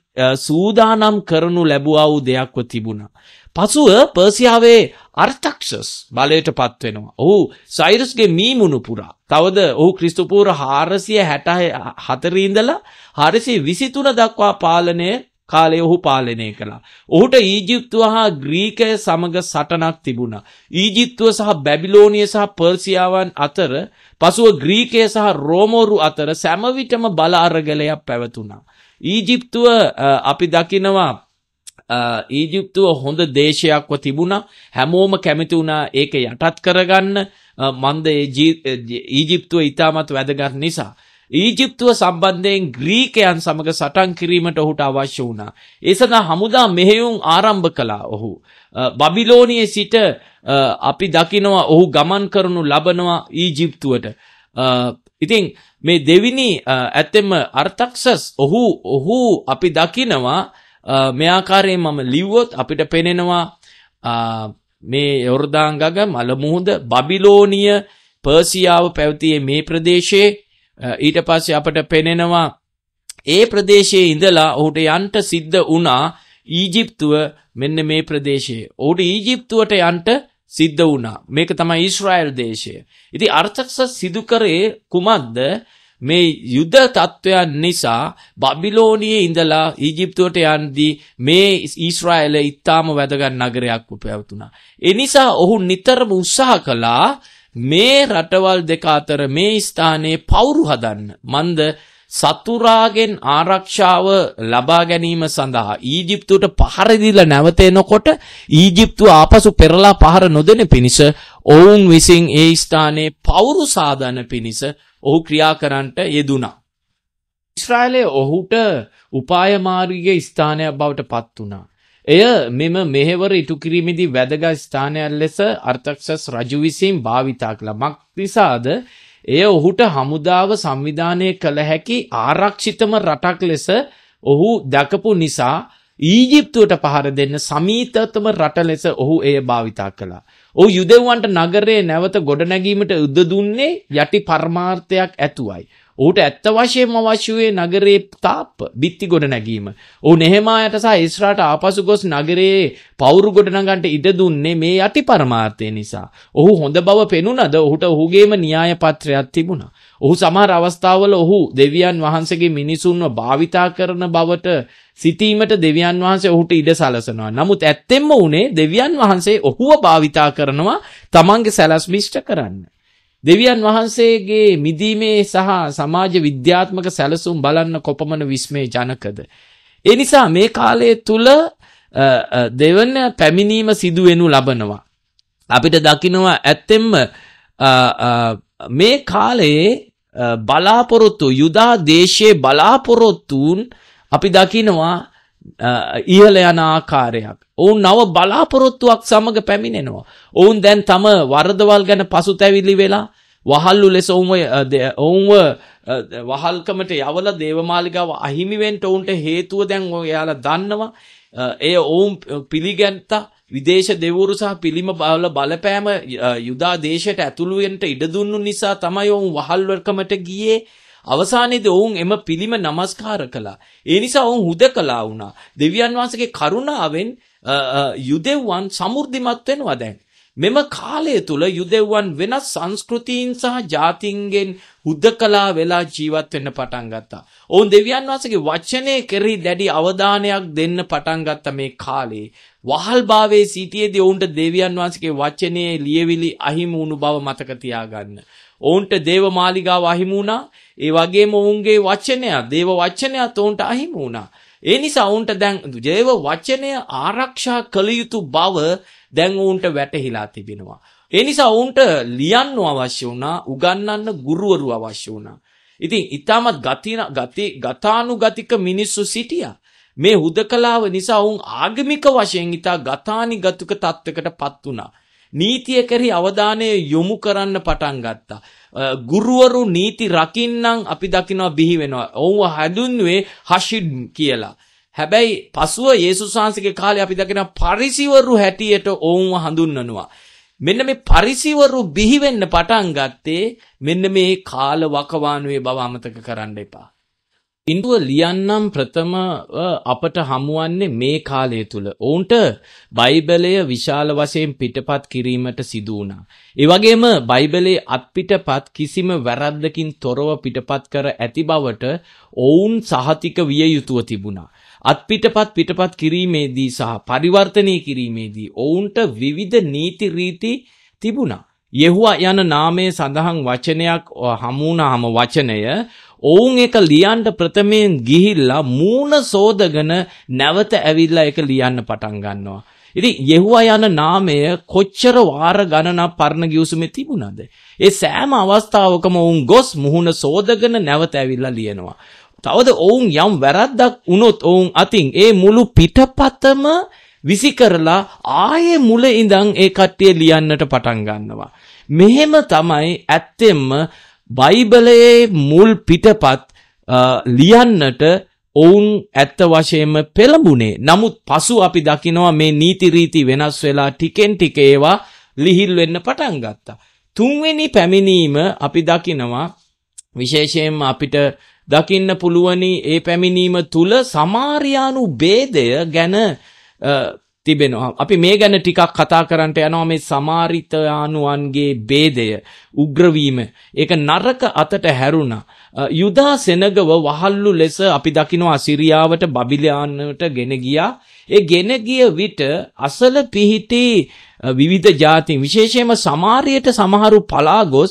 S1: සූදානම් කරනු ලැබුවා වූ දෙයක්ව තිබුණා. පසුව පර්සියාවේ අර්තක්ෂස් බලයට පත් වෙනවා. ඔහු සයිරස්ගේ මීමුණු පුරා. තවද ඔහු ක්‍රිස්තුපූර්ව 464 ඉඳලා 423 දක්වා පාලනය කාලේ ඔහු පාලනය කළා. ඔහුට ඊජිප්තුව හා ග්‍රීකය සමග සටනක් තිබුණා. ඊජිප්තුව සහ බැබිලෝනිය සහ පර්සියාවන් අතර පසුව ග්‍රීකය සහ රෝමෝරු අතර සැමවිටම බල අරගලයක් පැවතුණා. ඊජිප්තුව අපි දකිනවා ඊජිප්තුව හොඳ දේශයක්ව තිබුණා හැමෝම කැමති වුණා ඒක යටත් කරගන්න මන්ද ඊජිප්තුව ඉතාමත් වැදගත් නිසා ඊජිප්තුව සම්බන්ධයෙන් ග්‍රීකයන් සමග සටන් කිරීමට ඔහුට අවශ්‍ය වුණා. ඒ සඳහා හමුදා මෙහෙයුම් ආරම්භ කළා ඔහු. බබිලෝනියේ සිට අපි දකිනවා ඔහු ගමන් කරනු ලබනවා ඊජිප්තුවට. ඉතින් මේ දෙවිනි ඇත්තෙම අර්තක්සස් ඔහු ඔහු අපි දකිනවා මේ ආකාරයෙන් මම ලිව්වොත් අපිට පෙනෙනවා මේ යොර්දාන් ගග මල මුහුද බබිලෝනිය පර්සියාව පැවතියේ මේ ප්‍රදේශයේ Uh, ඊට පස්සේ අපට පෙනෙනවා ඒ ප්‍රදේශයේ ඉඳලා ඔහුට යන්න සිද්ධ වුණා ඊජිප්තුව මෙන්න මේ ප්‍රදේශයේ. ඔහුට ඊජිප්තුවට යන්න සිද්ධ වුණා. මේක තමයි ඊශ්‍රායල් දේශය. ඉතින් අර්තක්ෂස් සිදු කරේ කුමක්ද? මේ යුද තත්වයන් නිසා බබිලෝනියේ ඉඳලා ඊජිප්තුවට යන්දී මේ ඊශ්‍රායලය ඊටාම වැදගත් නගරයක් උපයවතුනා. ඒ නිසා ඔහු නිතරම උත්සාහ කළා මේ රටවල් දෙක අතර මේ ස්ථානයේ පවුරු හදන්න මන්ද සතුරාගෙන් ආරක්ෂාව ලබා ගැනීම සඳහා ඊජිප්තුවට පහර දීලා නැවත එනකොට ඊජිප්තුව ආපසු පෙරලා පහර නොදෙන පිණිස ඔවුන් විසින් ඒ ස්ථානයේ පවුරු සාදන පිණිස ඔහු ක්‍රියා කරන්නට යෙදුණා. ඉස්රායලයේ ඔහුට උපාය මාර්ගික ස්ථානයක් බවට පත් වුණා. එය මෙම මෙහෙවර ඉටු කිරීමේදී වැදගත් ස්ථානයක් ලෙස අර්තක්ෂස් රජු විසින් භාවිතා කළා. මක්නිසාද එය ඔහුට හමුදාව සංවිධානය කළ හැකි ආරක්ෂිතම රටක් ලෙස ඔහු දැකපු නිසා ඊජිප්තුවට පහර දෙන්න සමීතතම රට ලෙස ඔහු එය භාවිතා කළා. ඔහු යුදෙව්වන්ට නගරයේ නැවත ගොඩනැගීමට යුද දුන්නේ යටි පර්මාර්ථයක් ඇතුවයි. ඔහුට ඇත්ත වශයෙන්ම අවශ්‍යයේ නගරයේ තාප්ප බිත්ති ගොඩ නැගීම. ඔහු නෙහෙමායට සහ ඉස්රාට ආපසු ගොස් නගරයේ පවුරු ගොඩනගන්නට ඉඩ දුන්නේ මේ යටි පරමාර්ථය නිසා. ඔහු හොඳ බව පෙනුනද ඔහුට ඔහුගේම න්‍යාය පත්‍රයක් තිබුණා. ඔහු සමහර අවස්ථාවල ඔහු දෙවියන් වහන්සේගේ මිනිසුන්ව භාවිතා කරන බවට සිටීමට දෙවියන් වහන්සේ ඔහුට ඉඩ සලසනවා. නමුත් ඇත්තෙන්ම උනේ දෙවියන් වහන්සේ ඔහුව භාවිතා කරනවා තමන්ගේ සැලැස්මිෂ්ට කරන්න. දෙවියන් වහන්සේගේ මිදීමේ සහ සමාජ විද්‍යාත්මක සැලසුම් බලන්න කොපමණ විස්මේ ජනකද. ඒ නිසා මේ කාලය තුල දෙවන පැමිණීම සිදු වෙනු ලබනවා. අපිට දකිනවා ඇත්තෙන්ම මේ කාලයේ බලාපොරොත්තු යුදා දේශයේ බලාපොරොත්තුන් අපි දකිනවා ඉහළ යන ආකාරයක්. ඔවුන් නව බලාපොරොත්තුවක් සමග පැමිණෙනවා. ඔවුන් දැන් තම වරදවල් ගැන පසුතැවිලි වෙලා වහල්ලු ලෙස ඔවුන්ව ඔවුන්ව වහල්කමට යවලා දේවමාලිගාව අහිමි වෙන්න ඔවුන්ට හේතුව දැන් ඔයාලා දන්නවා. එය ඔවුන් පිළිගත්තා. විදේශ දෙවරු සහ පිළිම බල බලපෑම යුදා දේශයට ඇතුළුවෙන්ට ඉඩ දුන්නු නිසා තමයි ඔවුන් වහල්වර්කමට ගියේ අවසානයේදී ඔවුන් එම පිළිම নমස්කාර කළා. ඒ නිසා ඔවුන් හුදකලා වුණා. දෙවියන් වහන්සේගේ කරුණාවෙන් යුදෙව්වන් සමෘද්ධිමත් වෙනවා දැන්. මෙම කාලය තුල යුදෙව්වන් වෙනස් සංස්කෘතීන් සහ ජාතීන්ගෙන් හුදකලා වෙලා ජීවත් වෙන්න පටන් ගත්තා. ඔවුන් දෙවියන් වහන්සේගේ වචනේ කෙරෙහි දැඩි අවධානයක් දෙන්න පටන් ගත්ත මේ කාලේ වහල්භාවයේ සිටියේදී ඔවුන්ට දෙවියන් වහන්සේගේ වචනේ ලියවිලි අහිමි වුණු බව මතක තියාගන්න. ඔවුන්ට දේවමාලිගාව අහිමි වුණා. ඒ වගේම ඔවුන්ගේ වචනය, දේව වචනයත් ඔවුන්ට අහිමි වුණා. ඒ නිසා ඔවුන්ට දැන් ජේව වචනය ආරක්ෂා කළ යුතු බව දැන් ඔවුන්ට වැටහිලා තිබෙනවා. ඒ නිසා ඔවුන්ට ලියන්න අවශ්‍ය වුණා, උගන්වන්න ගුරුවරු අවශ්‍ය වුණා. ඉතින් ඊටමත් ගතින ගති ගතානුගතික මිනිස්සු සිටියා. මේ හුදකලාව නිසා ඔවුන් ආගමික වශයෙන් ඊට ගතානිගතුක තත්වයකටපත් වුණා. නීතිය කෙරෙහි අවධානය යොමු කරන්න පටන් ගත්තා. ගුරුවරු නීති රකින්නම් අපි දකිනවා බිහි වෙනවා. ඔවුව හැඳුන්වේ හෂිඩ් කියලා. හැබැයි පසුව යේසුස් වහන්සේගේ කාලේ අපි දකින පරිසිවරු හැටියට ඔවුන්ව හඳුන්වනවා. මෙන්න මේ පරිසිවරු බිහි වෙන්න පටන් ගත්තේ මෙන්න මේ කාල වකවානුවේ බව අමතක කරන්න එපා. ඉන්දුව ලියන්නම් ප්‍රථම අපට හමුවන්නේ මේ කාලය තුල. ඔවුන්ට බයිබලය විශාල වශයෙන් පිටපත් කිරීමට සිදු වුණා. ඒ වගේම බයිබලයේ අත්පිටපත් කිසිම වැරද්දකින් තොරව පිටපත් කර ඇති බවට ඔවුන් සහතික විය යුතුව තිබුණා. අත්පිටපත් පිටපත් කිරීමේදී සහ පරිවර්තනය කිරීමේදී ඔවුන්ට විවිධ නීති රීති තිබුණා. යෙහුවා යන නාමයේ සඳහන් වචනයක් හමුණාම වචනය ඔවුන් එක ලියන්න ප්‍රථමයෙන් ගිහිල්ලා මූණ සෝදගෙන නැවත ඇවිල්ලා ඒක ලියන්න පටන් ගන්නවා. ඉතින් යෙහුවා යන නාමය කොච්චර වාර ගණනක් පරණ ගිවිසුමේ තිබුණාද? ඒ සෑම අවස්ථාවකම ඔවුන් ගොස් මුහුණ සෝදගෙන නැවත ඇවිල්ලා ලියනවා. තවද ඔවුන් යම් වැරද්දක් වුණොත් ඔවුන් අතින් ඒ මුළු පිටපතම විසි කරලා ආයේ මුල ඉඳන් ඒ කට්ටිය ලියන්නට පටන් ගන්නවා. මෙහෙම තමයි ඇත්තෙන්ම බයිබලයේ මුල් පිටපත් ලියන්නට ඔවුන් ඇත්ත වශයෙන්ම පෙළඹුණේ. නමුත් පසු අපි දකිනවා මේ නීති රීති වෙනස් වෙලා ටිකෙන් ටික ඒවා ලිහිල් වෙන්න පටන් ගත්තා. තුන්වෙනි පැමිණීම අපි දකිනවා විශේෂයෙන්ම අපිට දකින්න පුළුවනි ඒ පැමිණීම තුල සමාරියානු ભેදය ගැන තිබෙනවා. අපි මේ ගැන ටිකක් කතා කරන්නට යනවා මේ සමාරිතයානුවන්ගේ ભેදය, උග්‍රවීම. ඒක නරක අතට හැරුණා. යුදා සෙනගව වහල්ලු ලෙස අපි දකිනවා සිරියාවට බබිලයානට ගෙන ගියා. ඒ ගෙන ගිය විට අසල පිහිටි විවිධ જાති විශේෂයෙන්ම සමාරියට සමහරු පලා ගොස්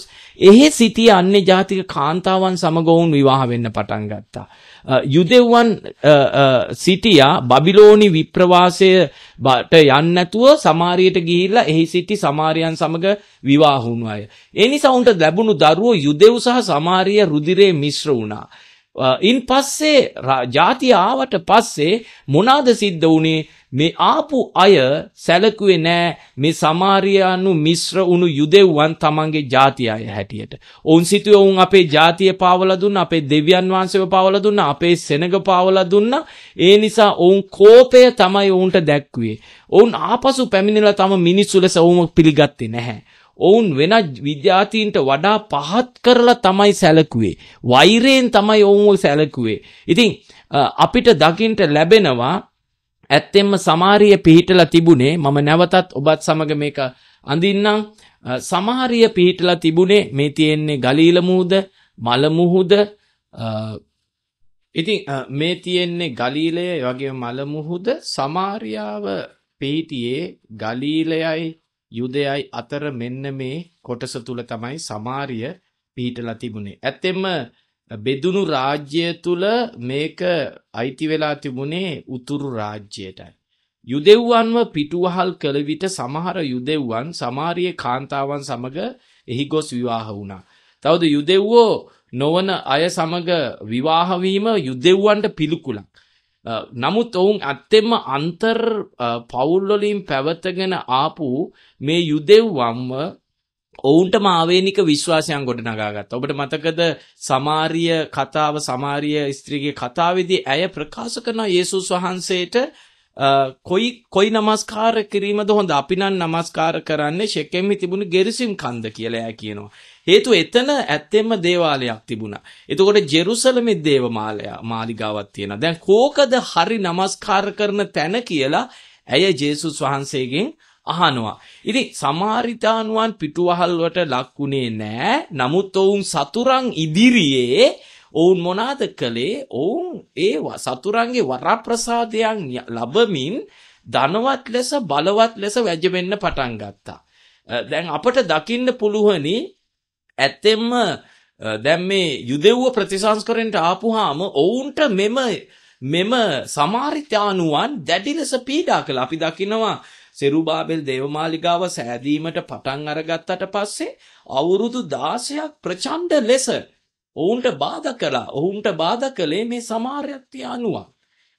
S1: එහි සිටි අන්‍ය ජාතික කාන්තාවන් සමග ඔවුන් විවාහ වෙන්න පටන් ගත්තා. Uh, යුදෙව්වන් uh, uh, සිටියා බබිලෝනි විප්‍රවාසයට යන්න නැතුව සමාරියට ගිහිල්ලා එහි සිටි සමාරියන් සමග විවාහ වුණු අය. ඒ නිසා උන්ට ලැබුණු දරුවෝ යුදෙව් සහ සමාරිය රුධිරේ මිශ්‍ර වුණා. ඉන් පස්සේ ජාතිය ආවට පස්සේ මොනාද සිද්ධ වුණේ මේ ආපු අය සැලකුවේ නෑ මේ සමාරියානු මිශ්‍ර වුණු යුදෙව්වන් තමන්ගේ ජාතිය අය හැටියට. ඔවුන් සිතුවේ ඔවුන් අපේ ජාතිය පාවලා දුන්න, අපේ දෙවියන් වහන්සේව පාවලා දුන්න, අපේ සෙනඟ පාවලා දුන්න. ඒ නිසා ඔවුන් කෝපය තමයි ඔවුන්ට දැක්ුවේ. ඔවුන් ආපසු පැමිණිලා තම මිනිස්සු ලෙස ඔවුන් පිළිගත්තේ නැහැ. ඔවුන් වෙනත් විද්‍යාතීන්ට වඩා පහත් කරලා තමයි සැලකුවේ. වෛරයෙන් තමයි ඔවුන් සැලකුවේ. ඉතින් අපිට දකින්න ලැබෙනවා ඇත්තෙන්ම සමාරිය පිහිටලා තිබුණේ මම නැවතත් ඔබත් සමග මේක අඳින්නම් සමාරිය පිහිටලා තිබුණේ මේ තියෙන්නේ ගලීල මුහුද මල මුහුද ඉතින් මේ තියෙන්නේ ගලීලය වගේ මල මුහුද සමාරියාව පිහිටියේ ගලීලයයි යුදයයි අතර මෙන්න මේ කොටස තුල තමයි සමාරිය පිහිටලා තිබුණේ. ඇත්තෙන්ම බෙදුණු රාජ්‍ය තුල මේක අයිති වෙලා තිබුණේ උතුරු රාජ්‍යයටයි. යුදෙව්වන්ව පිටුවහල් කළ විට සමහර යුදෙව්වන් සමාරියේ කාන්තාවන් සමග එහි ගොස් විවාහ වුණා. තවද යුදෙව්වෝ නොවන අය සමග විවාහ වීම යුදෙව්වන්ට පිළිකුලක්. නමුත් ඔවුන් ඇත්තෙම අන්තර් පවුල් වලින් පැවතගෙන ආපු මේ යුදෙව්වන්ව ඔවුන්ටම ආවේනික විශ්වාසයන් ගොඩනගාගත්තා. ඔබට මතකද සමාරිය කතාව සමාරිය ස්ත්‍රියගේ කතාවේදී ඇය ප්‍රකාශ කරන යේසුස් වහන්සේට කොයි කොයි নমස්කාර කිරීමද හොඳ අපි නම් নমස්කාර කරන්නේ ෂෙකෙම්හි තිබුණු ගෙරිසිම් කන්ද කියලා එයා කියනවා. හේතුව එතන ඇත්තෙම දේවාලයක් තිබුණා. එතකොට ජෙරුසලමේ දේව මාලිගාවක් තියෙනවා. දැන් කෝකද හරි নমස්කාර කරන තැන කියලා ඇය ජේසුස් වහන්සේගෙන් අහනවා. ඉතින් සමාරිතානුවන් පිටුවහල්වට ලක්ුණේ නෑ. නමුත් ඔවුන් සතුරන් ඉදිරියේ ඔවුන් මොනාද කළේ? ඔවුන් ඒ සතුරන්ගේ වරප්‍රසාදයන් ලබමින් ධනවත් ලෙස බලවත් ලෙස වැජඹෙන්න පටන් ගත්තා. දැන් අපට දකින්න පුළුවනි ඇත්තෙන්ම දැන් මේ යුදෙව්ව ප්‍රතිසංස්කරණයට ආපුහාම ඔවුන්ට මෙම මෙම සමාරිතානුවන් දැඩි ලෙස පීඩා කළා. අපි දකිනවා සෙරුබාබෙල් දේවමාලිගාව සෑදීමට පටන් අරගත්තට පස්සේ අවුරුදු 16ක් ප්‍රචණ්ඩ ලෙස ඔවුන්ට බාධා කළා. ඔවුන්ට බාධා කළේ මේ සමාරයත්ය අනුව.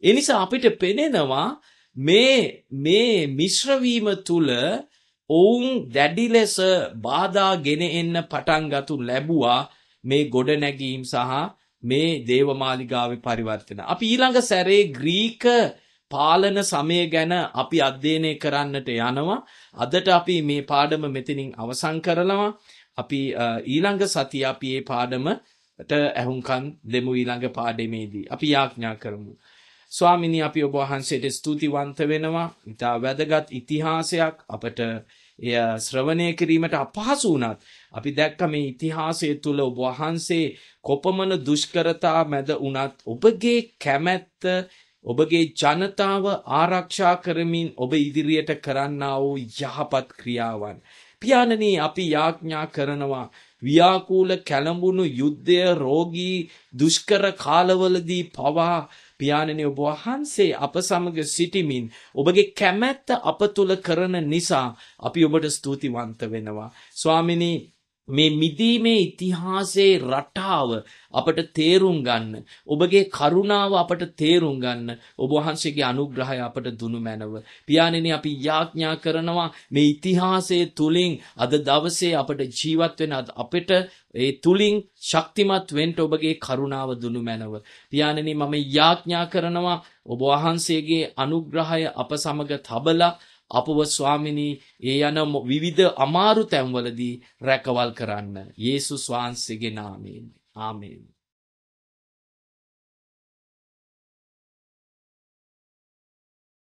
S1: ඒ නිසා අපිට පෙනෙනවා මේ මේ මිශ්‍ර වීම තුල ඔවුන් දැඩි ලෙස බාධාගෙන එන්න පටන් ගතු ලැබුවා මේ ගොඩනැගීම් සහ මේ දේවමාලිගාවේ පරිවර්තන. අපි ඊළඟ සැරේ ග්‍රීක පාලන සමය ගැන අපි අධ්‍යයනය කරන්නට යනවා. අදට අපි මේ පාඩම මෙතනින් අවසන් කරලවා. අපි ඊළඟ සතිය අපි මේ පාඩමට ඇහුම්කන් දෙමු ඊළඟ පාඩමේදී. අපි යාඥා කරමු. ස්වාමිනි අපි ඔබ වහන්සේට ස්තුතිවන්ත වෙනවා. ඉතා වැදගත් ඉතිහාසයක් අපට එය ශ්‍රවණය කිරීමට අපහසු වුණත් අපි දැක්ක මේ ඉතිහාසය තුළ ඔබ වහන්සේ කොපමණ දුෂ්කරතා මැද වුණත් ඔබගේ කැමැත්ත ඔබගේ ජනතාව ආරක්ෂා කරමින් ඔබ ඉදිරියට කරන්නා වූ යහපත් ක්‍රියාවන්. පියාණනි අපි යාඥා කරනවා ව්‍යාකූල කැළඹුණු යුද්ධය රෝගී දුෂ්කර කාලවලදී පවා පියාණනි ඔබ වහන්සේ අප සමග සිටිමින් ඔබගේ කැමැත්ත අප තුල කරන නිසා අපි ඔබට ස්තුතිවන්ත වෙනවා ස්වාමිනී මේ මිදීමේ ඉතිහාසයේ රටාව අපට තේරුම් ගන්න ඔබගේ කරුණාව අපට තේරුම් ගන්න ඔබ වහන්සේගේ අනුග්‍රහය අපට දුනු මැනව පියාණෙනි අපි යාඥා කරනවා මේ ඉතිහාසයේ තුලින් අද දවසේ අපට ජීවත් වෙන අපිට ඒ තුලින් ශක්තිමත් වෙන්න ඔබගේ කරුණාව දුනු මැනව පියාණෙනි මම යාඥා කරනවා ඔබ වහන්සේගේ අනුග්‍රහය අප සමග තබලා අපව ස්වාමිනී ඒ යන විවිධ අමාරු තැන්වලදී රැකවල් කරන්න. යේසුස් වහන්සේගේ නාමයෙන්. ආමේන්.